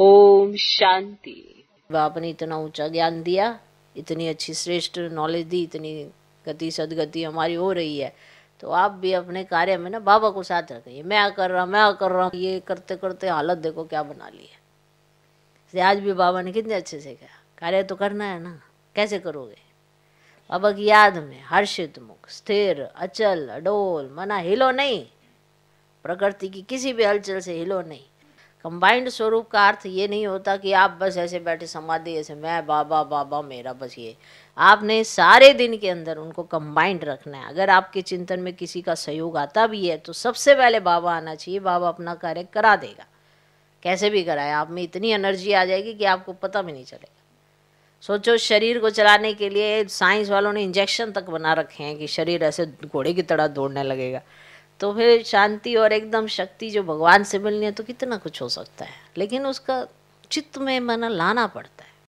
ओम शांति बाप ने इतना ऊंचा ज्ञान दिया इतनी अच्छी श्रेष्ठ नॉलेज दी इतनी गति सदगति हमारी हो रही है तो आप भी अपने कार्य में ना बाबा को साथ रखिए मैं आ कर रहा मैं आ कर रहा हूँ ये करते करते हालत देखो क्या बना ली है आज भी बाबा ने कितने अच्छे से कहा कार्य तो करना है ना कैसे करोगे बाबा की याद में हर्षित मुख स्थिर अचल अडोल मना हिलो नहीं प्रकृति की किसी भी हलचल से हिलो नहीं कंबाइंड स्वरूप का अर्थ ये नहीं होता कि आप बस ऐसे बैठे समाधि ऐसे मैं बाबा बाबा मेरा बस ये आपने सारे दिन के अंदर उनको कंबाइंड रखना है अगर आपके चिंतन में किसी का सहयोग आता भी है तो सबसे पहले बाबा आना चाहिए बाबा अपना कार्य करा देगा कैसे भी कराए आप में इतनी एनर्जी आ जाएगी कि आपको पता भी नहीं चलेगा सोचो शरीर को चलाने के लिए साइंस वालों ने इंजेक्शन तक बना रखे हैं कि शरीर ऐसे घोड़े की तरह दौड़ने लगेगा तो फिर शांति और एकदम शक्ति जो भगवान से मिलनी है तो कितना कुछ हो सकता है लेकिन उसका चित्त में मना लाना पड़ता